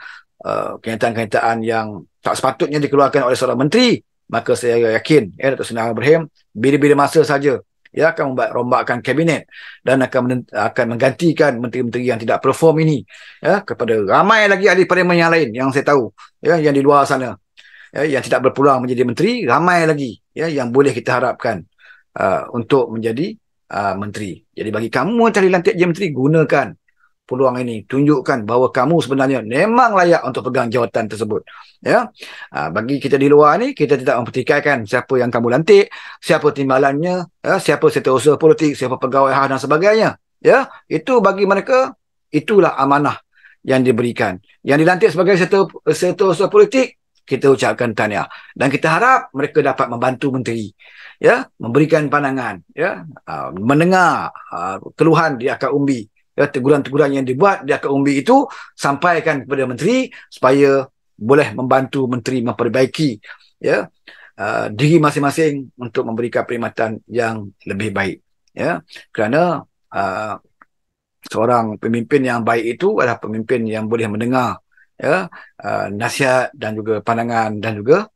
uh, kenyataan-kenyataan yang tak sepatutnya dikeluarkan oleh seorang menteri maka saya yakin ya Dato' Sina Ibrahim bila-bila masa saja ia akan rombakan kabinet dan akan akan menggantikan menteri-menteri yang tidak perform ini ya kepada ramai lagi ahli parlimen yang lain yang saya tahu ya yang di luar sana ya yang tidak berpeluang menjadi menteri ramai lagi ya yang boleh kita harapkan uh, untuk menjadi uh, menteri jadi bagi kamu cari lantik jadi menteri gunakan peluang ini tunjukkan bahawa kamu sebenarnya memang layak untuk pegang jawatan tersebut ya ha, bagi kita di luar ni kita tidak mempertikaikan siapa yang kamu lantik siapa timbalannya ya? siapa setiausaha politik siapa pegawai khas dan sebagainya ya itu bagi mereka itulah amanah yang diberikan yang dilantik sebagai setiausaha politik kita ucapkan tanya dan kita harap mereka dapat membantu menteri ya memberikan pandangan ya uh, mendengar uh, keluhan di akar umbi ya, teguran-teguran yang dibuat di akad umbi itu sampaikan kepada menteri supaya boleh membantu menteri memperbaiki ya uh, diri masing-masing untuk memberikan perkhidmatan yang lebih baik ya kerana uh, seorang pemimpin yang baik itu adalah pemimpin yang boleh mendengar ya uh, nasihat dan juga pandangan dan juga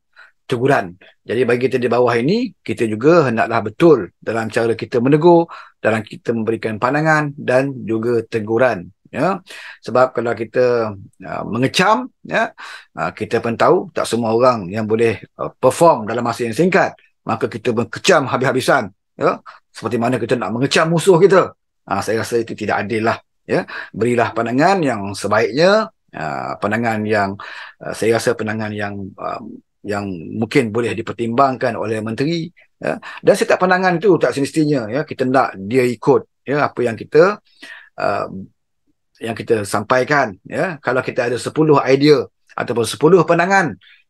teguran. Jadi bagi kita di bawah ini, kita juga hendaklah betul dalam cara kita menegur, dalam kita memberikan pandangan dan juga teguran. Ya? Sebab kalau kita uh, mengecam, ya, uh, kita pun tahu tak semua orang yang boleh uh, perform dalam masa yang singkat. Maka kita mengecam habis-habisan. Ya? Seperti mana kita nak mengecam musuh kita. Uh, saya rasa itu tidak adil lah. Ya? Berilah pandangan yang sebaiknya, uh, pandangan yang uh, saya rasa pandangan yang um, yang mungkin boleh dipertimbangkan oleh menteri ya. dan setiap pandangan itu tak semestinya ya kita nak dia ikut ya apa yang kita uh, yang kita sampaikan ya kalau kita ada 10 idea ataupun 10 pandangan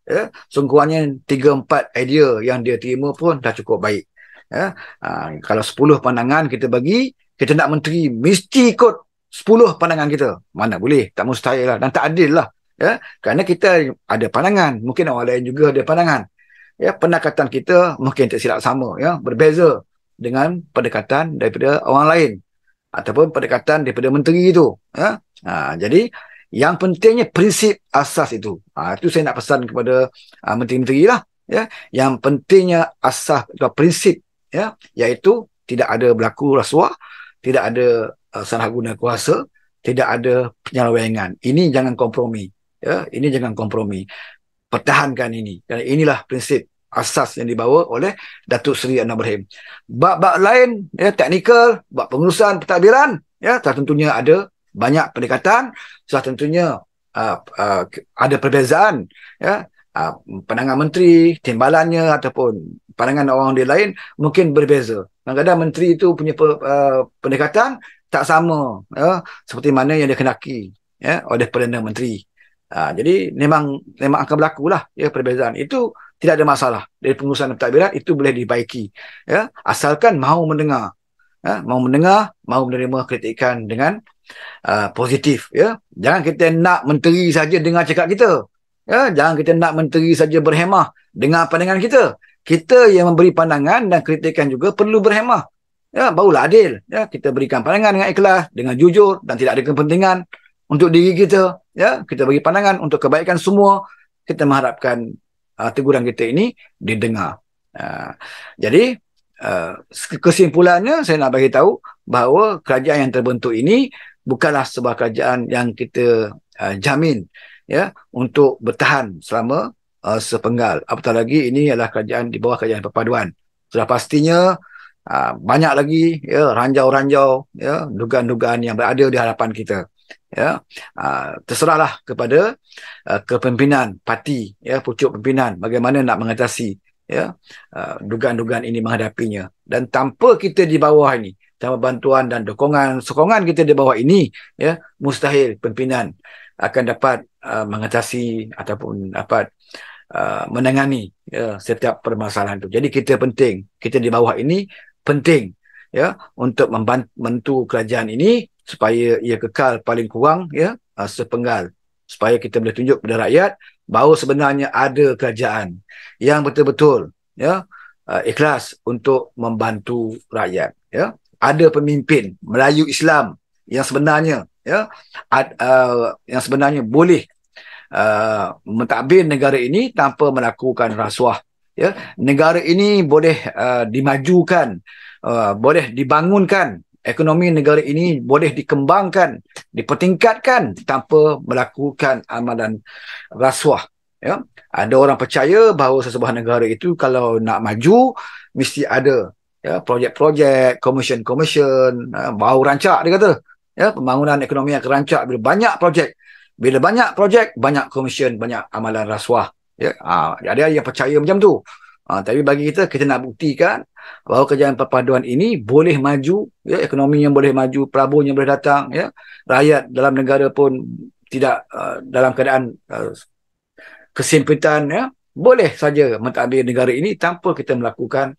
ya sungguhnya 3 4 idea yang dia terima pun dah cukup baik ya uh, kalau 10 pandangan kita bagi kita nak menteri mesti ikut 10 pandangan kita mana boleh tak mustahil lah dan tak adil lah ya kerana kita ada pandangan mungkin orang lain juga ada pandangan ya pendekatan kita mungkin tak silap sama ya berbeza dengan pendekatan daripada orang lain ataupun pendekatan daripada menteri itu ya ha, jadi yang pentingnya prinsip asas itu ha, itu saya nak pesan kepada ha, menteri-menteri lah ya yang pentingnya asas atau prinsip ya iaitu tidak ada berlaku rasuah tidak ada uh, salah guna kuasa tidak ada penyalahgunaan ini jangan kompromi ya ini jangan kompromi pertahankan ini dan inilah prinsip asas yang dibawa oleh Datuk Seri Anwar Ibrahim bab-bab lain ya teknikal bab pengurusan pentadbiran ya telah tentunya ada banyak pendekatan telah tentunya uh, uh, ada perbezaan ya uh, pandangan menteri timbalannya ataupun pandangan orang di lain mungkin berbeza kadang-kadang menteri itu punya uh, pendekatan tak sama ya seperti mana yang dikenaki ya oleh perdana menteri Ha, jadi memang memang akan berlaku lah ya perbezaan itu tidak ada masalah dari pengurusan pentadbiran itu boleh dibaiki ya asalkan mahu mendengar ya mahu mendengar mahu menerima kritikan dengan uh, positif ya jangan kita nak menteri saja dengar cakap kita ya jangan kita nak menteri saja berhemah dengar pandangan kita kita yang memberi pandangan dan kritikan juga perlu berhemah ya barulah adil ya kita berikan pandangan dengan ikhlas dengan jujur dan tidak ada kepentingan untuk diri kita ya kita bagi pandangan untuk kebaikan semua kita mengharapkan uh, teguran kita ini didengar uh, jadi uh, kesimpulannya saya nak bagi tahu bahawa kerajaan yang terbentuk ini bukanlah sebuah kerajaan yang kita uh, jamin ya untuk bertahan selama uh, sepenggal apatah lagi ini adalah kerajaan di bawah kerajaan perpaduan sudah pastinya uh, banyak lagi ya ranjau-ranjau ya dugaan-dugaan yang berada di hadapan kita ya uh, terserahlah kepada uh, kepimpinan parti ya pucuk pimpinan bagaimana nak mengatasi ya uh, dugaan-dugaan ini menghadapinya dan tanpa kita di bawah ini tanpa bantuan dan dukungan sokongan kita di bawah ini ya mustahil pimpinan akan dapat uh, mengatasi ataupun dapat uh, menangani ya setiap permasalahan itu jadi kita penting kita di bawah ini penting ya untuk membantu kerajaan ini supaya ia kekal paling kurang ya uh, sepenggal supaya kita boleh tunjuk kepada rakyat bahawa sebenarnya ada kerajaan yang betul-betul ya uh, ikhlas untuk membantu rakyat ya ada pemimpin Melayu Islam yang sebenarnya ya ad, uh, yang sebenarnya boleh uh, mentadbir negara ini tanpa melakukan rasuah ya negara ini boleh uh, dimajukan uh, boleh dibangunkan ekonomi negara ini boleh dikembangkan, dipertingkatkan tanpa melakukan amalan rasuah. Ya? Ada orang percaya bahawa sesebuah negara itu kalau nak maju, mesti ada ya, projek-projek, komisyen-komisyen, ya, bau rancak dia kata. Ya, pembangunan ekonomi yang rancak bila banyak projek. Bila banyak projek, banyak komisyen, banyak amalan rasuah. Ya, ha, ada yang percaya macam tu. Ha, tapi bagi kita, kita nak buktikan bahawa kerajaan perpaduan ini boleh maju, ya, ekonominya boleh maju, Prabowo yang boleh datang, ya, rakyat dalam negara pun tidak uh, dalam keadaan uh, kesimpitan, ya, boleh saja mentadbir negara ini tanpa kita melakukan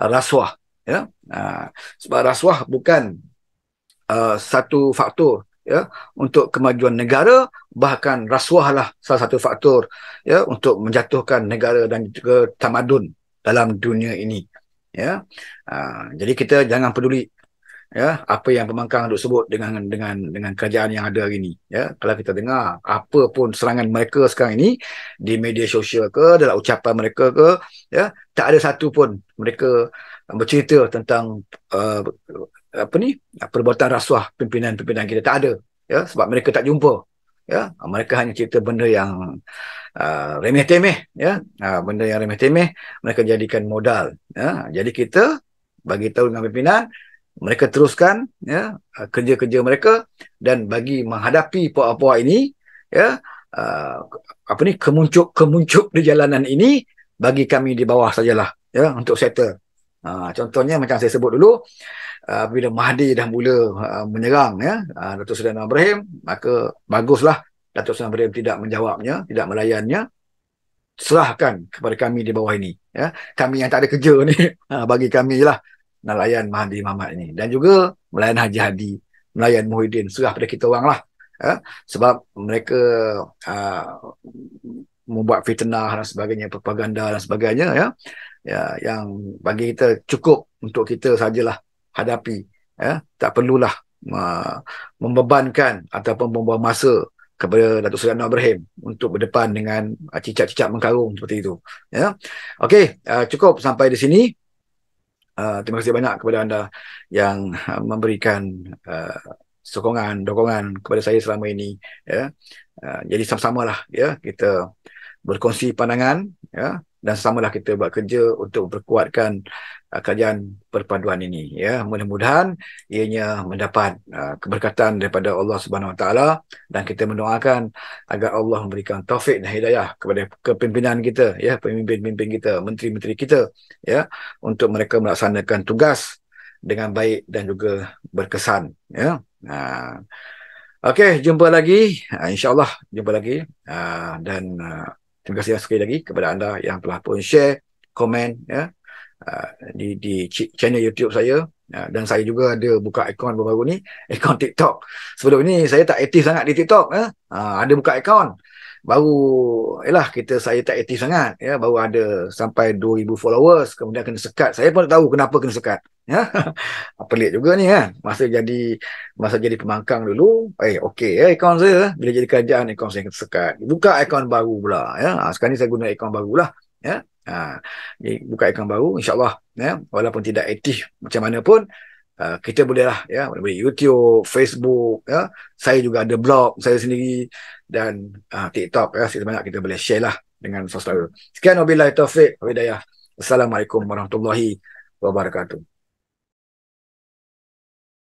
uh, rasuah. Ya. Uh, sebab rasuah bukan uh, satu faktor ya untuk kemajuan negara bahkan rasuahlah salah satu faktor ya untuk menjatuhkan negara dan juga tamadun dalam dunia ini ya ha, jadi kita jangan peduli ya apa yang pemangkang duk sebut dengan dengan dengan kerajaan yang ada hari ini ya kalau kita dengar apa pun serangan mereka sekarang ini di media sosial ke dalam ucapan mereka ke ya tak ada satu pun mereka bercerita tentang uh, apa ni perbuatan rasuah pimpinan-pimpinan kita tak ada ya sebab mereka tak jumpa ya mereka hanya cerita benda yang uh, ah, remeh temeh ya uh, benda yang remeh temeh mereka jadikan modal ya jadi kita bagi tahu dengan pimpinan mereka teruskan ya ah, kerja-kerja mereka dan bagi menghadapi puak-puak ini ya uh, apa ni kemuncuk-kemuncuk di jalanan ini bagi kami di bawah sajalah ya untuk settle uh, contohnya macam saya sebut dulu Ah, bila Mahdi dah mula uh, menyerang ya uh, Datuk Seri Ibrahim maka baguslah Datuk Seri Ibrahim tidak menjawabnya tidak melayannya serahkan kepada kami di bawah ini ya kami yang tak ada kerja ni bagi kami lah nelayan Mahdi Muhammad ini dan juga melayan Haji Hadi melayan Muhyiddin serah pada kita orang lah ya? sebab mereka uh, membuat fitnah dan sebagainya propaganda dan sebagainya ya ya yang bagi kita cukup untuk kita sajalah hadapi ya tak perlulah membebankan ataupun membuang masa kepada Datuk Seri Anwar Ibrahim untuk berdepan dengan ah, cicak-cicak mengkarung seperti itu ya okey ah, cukup sampai di sini ah, terima kasih banyak kepada anda yang memberikan sokongan dokongan kepada saya selama ini ya jadi sama-samalah ya kita berkongsi pandangan ya dan samalah kita buat kerja untuk memperkuatkan uh, kerajaan perpaduan ini ya mudah-mudahan ianya mendapat uh, keberkatan daripada Allah Subhanahu Wa Taala dan kita mendoakan agar Allah memberikan taufik dan hidayah kepada kepimpinan kita ya pemimpin-pemimpin kita menteri-menteri kita ya untuk mereka melaksanakan tugas dengan baik dan juga berkesan ya nah uh, okey jumpa lagi uh, insyaallah jumpa lagi uh, dan uh, Terima kasih sekali lagi kepada anda yang telah pun share, komen ya ah, di di channel YouTube saya ah, dan saya juga ada buka akaun baru-baru ni, akaun TikTok. Sebelum ni saya tak aktif sangat di TikTok eh. ada buka akaun baru yalah kita saya tak aktif sangat ya baru ada sampai 2000 followers kemudian kena sekat saya pun tak tahu kenapa kena sekat ya pelik juga ni ya masa jadi masa jadi pemangkang dulu eh okey ya akaun saya ya. bila jadi kerajaan akaun saya kena sekat buka akaun baru pula ya ha, sekarang ni saya guna akaun barulah ya ha buka akaun baru insyaallah ya walaupun tidak aktif macam mana pun Ah, kita bolehlah ya boleh YouTube, Facebook ya. Saya juga ada blog saya sendiri dan uh, TikTok ya sikit banyak kita boleh share lah dengan saudara. Sekian wabillahi taufik wa Assalamualaikum warahmatullahi wabarakatuh.